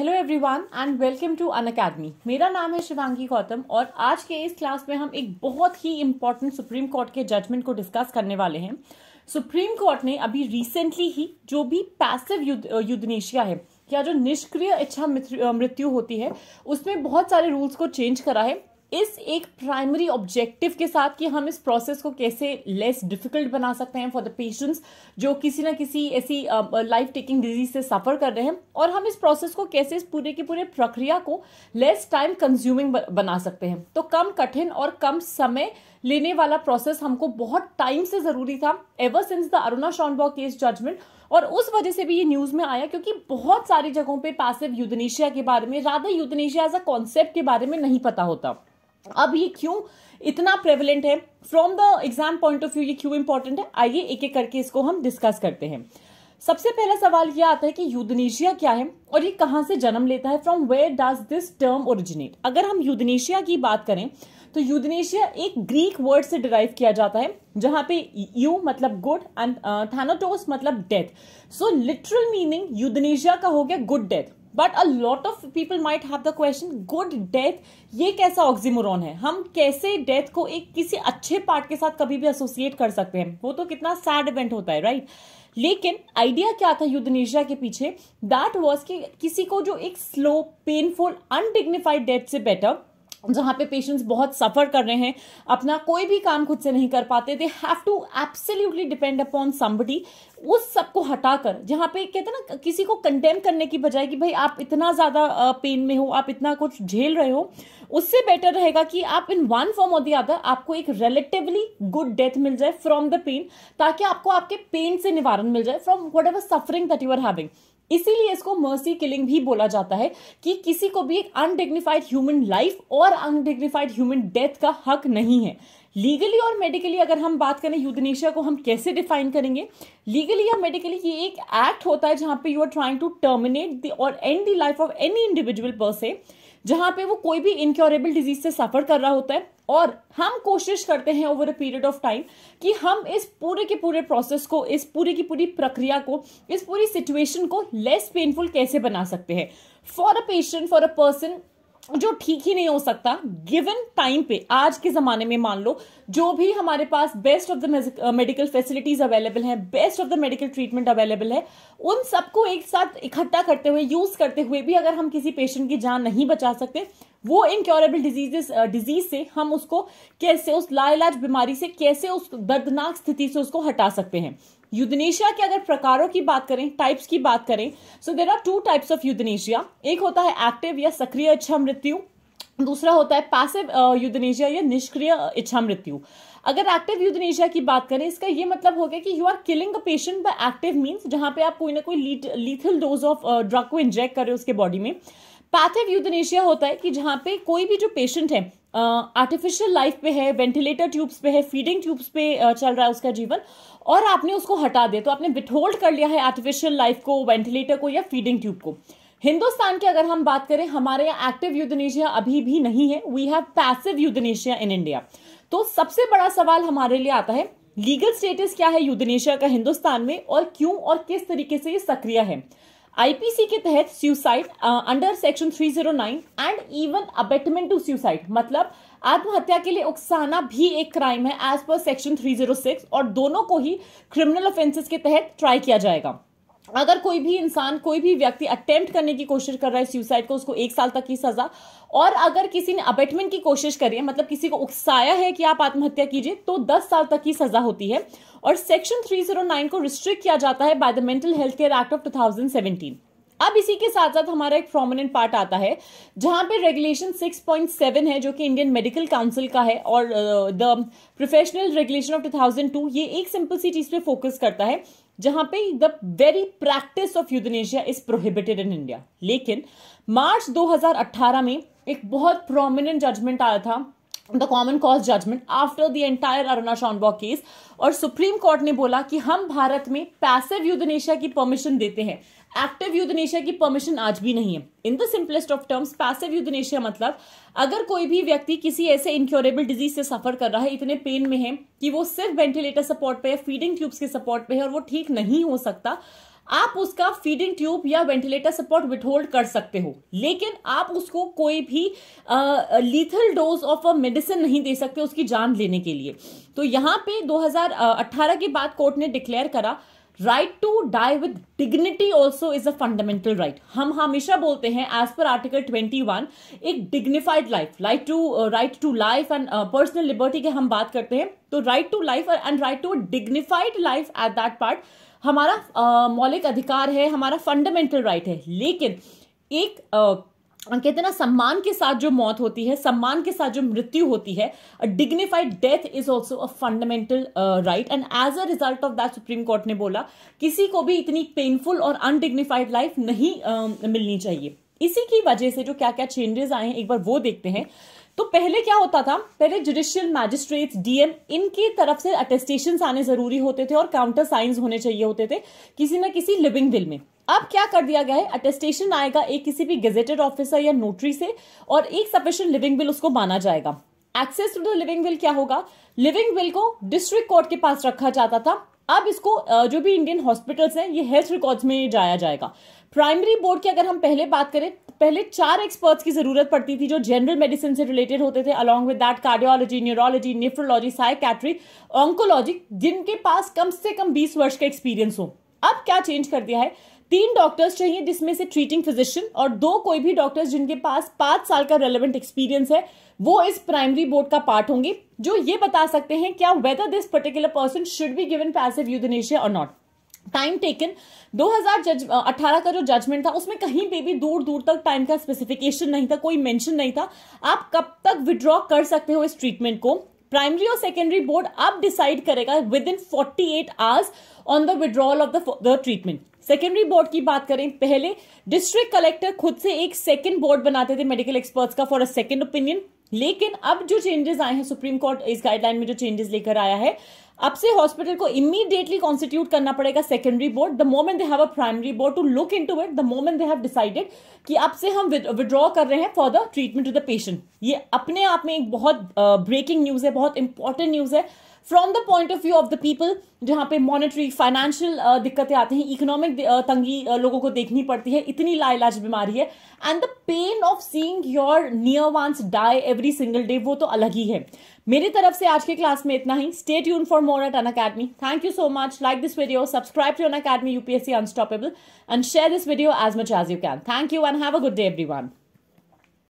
Hello everyone and welcome to Unacademy मेरा नाम है शिवांगी गौतम और आज के इस क्लास में हम एक बहुत ही इम्पॉर्टेंट सुप्रीम कोर्ट के जजमेंट को डिस्कस करने वाले हैं सुप्रीम कोर्ट ने अभी रिसेंटली ही जो भी पैसिव युद्धनेशिया है या जो निष्क्रिय इच्छा मृत्यु होती है उसमें बहुत सारे रूल्स को चेंज करा है इस एक प्राइमरी ऑब्जेक्टिव के साथ कि हम इस प्रोसेस को कैसे लेस डिफिकल्ट बना सकते हैं फॉर द पेशेंट्स जो किसी ना किसी ऐसी लाइफ टेकिंग डिजीज से सफ़र कर रहे हैं और हम इस प्रोसेस को कैसे इस पूरे के पूरे प्रक्रिया को लेस टाइम कंज्यूमिंग बना सकते हैं तो कम कठिन और कम समय लेने वाला प्रोसेस हमको बहुत टाइम से ज़रूरी था ever since the Aruna Shanbaug case judgement और उस वजह से भी ये न्यूज़ में आया क्योंकि बहुत सारी जगहों पे पासिव यूदनेशिया के बारे में ज़्यादा यूदनेशिया एज अ कॉन्सेप्ट के बारे में नहीं पता होता अब ये क्यों इतना प्रेवलेंट है from the exam point of view ये क्यों इंपॉर्टेंट है आइए एक एक करके इसको हम डिस्कस करते हैं सबसे पहला सवाल यह आता है कि यूदनेशिया क्या है और ये कहाँ से जन्म लेता है from where does this term originate अगर हम यूदनेशिया की बात करें तो यूदनेशिया एक ग्रीक वर्ड से डिराइव किया जाता है जहां पे यू मतलब गुड एंड थानाटोस मतलब death so literal meaning euthanasia का हो गया good death but a lot of people might have the question good death ये कैसा ऑक्सीमोरॉन है हम कैसे डेथ को एक किसी अच्छे पार्ट के साथ कभी भी एसोसिएट कर सकते हैं वो तो कितना सैड इवेंट होता है राइट right? लेकिन आइडिया क्या था यूदनेशिया के पीछे दैट वॉज कि किसी को जो एक स्लो पेनफुल अनडिग्निफाइड डेथ से बेटर जहाँ पे पेशेंट्स बहुत सफ़र कर रहे हैं अपना कोई भी काम खुद से नहीं कर पाते they have to absolutely depend upon somebody उस सबको हटाकर जहां पे कहते हैं ना किसी को कंटेम करने की बजाय कि भाई आप इतना ज़्यादा पेन में हो आप इतना कुछ झेल रहे हो उससे बेटर रहेगा कि आप in one form of the other आपको एक रिलेटिवली गुड डेथ मिल जाए फ्रॉम द पेन ताकि आपको आपके पेन से निवारण मिल जाए from whatever suffering that you are having इसीलिए इसको मर्सी किलिंग भी बोला जाता है कि किसी को भी एक अनडिग्निफाइड ह्यूमन लाइफ और अनडिग्निफाइड ह्यूमन डेथ का हक नहीं है लीगली और मेडिकली अगर हम बात करें यूदनेशिया को हम कैसे डिफाइन करेंगे लीगली या मेडिकली ये एक एक्ट होता है जहाँ पे you are trying to terminate the और end the life of any individual person जहाँ पे वो कोई भी इनक्योरेबल डिजीज से सफर कर रहा होता है और हम कोशिश करते हैं over a period of time कि हम इस पूरे के पूरे प्रोसेस को इस पूरे की पूरी प्रक्रिया को इस पूरी सिचुएशन को लेस पेनफुल कैसे बना सकते हैं for a patient for a person जो ठीक ही नहीं हो सकता गिवन टाइम पे आज के ज़माने में मान लो जो भी हमारे पास best of the medical facilities available हैं best of the medical treatment available है उन सबको एक साथ इकट्ठा करते हुए यूज़ करते हुए भी अगर हम किसी पेशेंट की जान नहीं बचा सकते वो इनक्योरेबल डिजीजेस डिजीज से हम उसको कैसे उस लाइलाज बीमारी से कैसे उस दर्दनाक स्थिति से उसको हटा सकते हैं यूदनेशिया के अगर प्रकारों की बात करें टाइप्स की बात करें so there are two types of euthanasia एक होता है एक्टिव या सक्रिय इच्छा मृत्यु दूसरा होता है पैसिव यूदनेशिया या निष्क्रिय इच्छा मृत्यु अगर एक्टिव यूदनेशिया की बात करें इसका ये मतलब हो गया कि you are killing a patient by active means जहाँ पे आप कोई ना कोई लीथल डोज ऑफ ड्रग को इंजेक्ट कर रहे हो उसके बॉडी में पैथिव यूथनेशिया होता है कि जहाँ पे कोई भी जो पेशेंट है आर्टिफिशियल लाइफ पे है वेंटिलेटर ट्यूब्स पे है फीडिंग ट्यूब्स पे चल रहा है उसका जीवन और आपने उसको हटा दिया तो आपने विथहोल्ड कर लिया है आर्टिफिशियल लाइफ को वेंटिलेटर को या फीडिंग ट्यूब को हिंदुस्तान की अगर हम बात करें हमारे यहाँ एक्टिव यूथनेशिया अभी भी नहीं है we have passive euthanasia in India तो सबसे बड़ा सवाल हमारे लिए आता है लीगल स्टेटस क्या है यूथनेशिया का हिंदुस्तान में और क्यों और किस तरीके से ये सक्रिय है आईपीसी के तहत suicide under section 309 and even abetment to suicide मतलब आत्महत्या के लिए उकसाना भी एक क्राइम है एज पर सेक्शन 306 और दोनों को ही क्रिमिनल ऑफेंसेस के तहत ट्राई किया जाएगा अगर कोई भी इंसान कोई भी व्यक्ति अटेम्प्ट करने की कोशिश कर रहा है सुसाइड को उसको एक साल तक की सजा और अगर किसी ने अबेटमेंट की कोशिश करी है मतलब किसी को उकसाया है कि आप आत्महत्या कीजिए तो 10 साल तक की सजा होती है और सेक्शन 309 को रिस्ट्रिक्ट किया जाता है by the mental health care act of 2017 अब इसी के साथ साथ हमारा एक प्रोमिनेंट पार्ट आता है जहां पे रेगुलेशन 6.7 है जो कि इंडियन मेडिकल काउंसिल का है और द प्रोफेशनल रेगुलेशन ऑफ 2002 ये एक सिंपल सी चीज पे फोकस करता है जहां पे the very practice of euthanasia is prohibited in India लेकिन मार्च 2018 में एक बहुत प्रोमिनेंट जजमेंट आया था the common cause judgement after the entire Aruna Shanbaug case और सुप्रीम कोर्ट ने बोला कि हम भारत में पैसिव यूदनेशिया की परमिशन देते हैं एक्टिव यूदनेशिया की परमिशन आज भी नहीं है in the simplest of terms passive euthanasia मतलब अगर कोई भी व्यक्ति किसी ऐसे इनक्योरेबल डिजीज से सफर कर रहा है इतने पेन में है कि वो सिर्फ वेंटिलेटर सपोर्ट पे है फीडिंग ट्यूब्स के सपोर्ट पे है और वो ठीक नहीं हो सकता आप उसका फीडिंग ट्यूब या वेंटिलेटर सपोर्ट विथहोल्ड कर सकते हो लेकिन आप उसको कोई भी lethal dose of a medicine नहीं दे सकते उसकी जान लेने के लिए तो यहाँ पे 2018 के बाद कोर्ट ने डिक्लेयर करा right to die with dignity also is a fundamental right हम हमेशा बोलते हैं as per article twenty one एक dignified life right to right to life and personal liberty की हम बात करते हैं तो right to life and right to dignified life at that part हमारा uh, मौलिक अधिकार है हमारा फंडामेंटल राइट right है लेकिन एक uh, कहते हैं ना सम्मान के साथ जो मौत होती है सम्मान के साथ जो मृत्यु होती है a dignified death is also a fundamental right and as a result of that supreme court ने बोला किसी को भी इतनी पेनफुल और अनडिग्निफाइड लाइफ नहीं uh, मिलनी चाहिए इसी की वजह से जो क्या क्या चेंजेस आए हैं एक बार वो देखते हैं तो पहले क्या होता था पहले जुडिशियल मैजिस्ट्रेट्स डीएम इनकी तरफ से अटेस्टेशन आने जरूरी होते थे और काउंटर साइंस होने चाहिए होते थे किसी ना किसी लिविंग विल में अब क्या कर दिया गया है अटेस्टेशन आएगा एक किसी भी गेजेटेड ऑफिसर या नोटरी से और एक सफिशियंट लिविंग बिल उसको माना जाएगा access to the living will क्या होगा लिविंग बिल को डिस्ट्रिक्ट कोर्ट के पास रखा जाता था अब इसको जो भी इंडियन हॉस्पिटल्स हैं ये हेल्थ रिकॉर्ड्स में जाया जाएगा प्राइमरी बोर्ड की अगर हम पहले बात करें पहले चार एक्सपर्ट्स की जरूरत पड़ती थी जो जनरल मेडिसिन से रिलेटेड होते थे along with that cardiology neurology nephrology psychiatry oncology जिनके पास कम से कम बीस वर्ष का एक्सपीरियंस हो अब क्या चेंज कर दिया है तीन डॉक्टर्स चाहिए जिसमें से ट्रीटिंग फिजिशियन और दो कोई भी डॉक्टर्स जिनके पास पांच साल का रेलिवेंट एक्सपीरियंस है वो इस प्राइमरी बोर्ड का पार्ट होंगे जो ये बता सकते हैं क्या whether this particular person should be given passive euthanasia और नॉट टाइम टेकन 2018 अठारह का जो जजमेंट था उसमें कहीं पे भी दूर दूर तक टाइम का स्पेसिफिकेशन नहीं था कोई मेंशन नहीं था आप कब तक विड्रॉ कर सकते हो इस ट्रीटमेंट को प्राइमरी और सेकेंडरी बोर्ड अब डिसाइड करेगा within forty eight hours on the withdrawal of the treatment secondary board की बात करें पहले डिस्ट्रिक्ट कलेक्टर खुद से एक सेकेंड बोर्ड बनाते थे मेडिकल एक्सपर्ट्स का फॉर अ सेकेंड ओपिनियन लेकिन अब जो चेंजेस आए हैं सुप्रीम कोर्ट इस गाइडलाइन में जो चेंजेस लेकर आया है अब से हॉस्पिटल को इमीडिएटली कॉन्स्टिट्यूट करना पड़ेगा secondary board the moment they have a primary board to look into it the moment they have decided कि अब से हम विड्रॉ कर रहे हैं for the treatment to the patient ये अपने आप में एक बहुत ब्रेकिंग uh, न्यूज़ है बहुत इंपॉर्टेंट न्यूज़ है from the point of view of the people जहाँ पे मॉनिटरी फाइनेंशियल दिक्कतें आती हैं इकोनॉमिक तंगी uh, लोगों को देखनी पड़ती है इतनी लाइलाज बीमारी है and the pain of seeing your near ones die every single day वो तो अलग ही है मेरी तरफ से आज के क्लास में इतना ही stay tuned for more at Unacademy thank you so much like this video subscribe to Unacademy UPSC unstoppable and share this video as much as you can thank you and have a good day everyone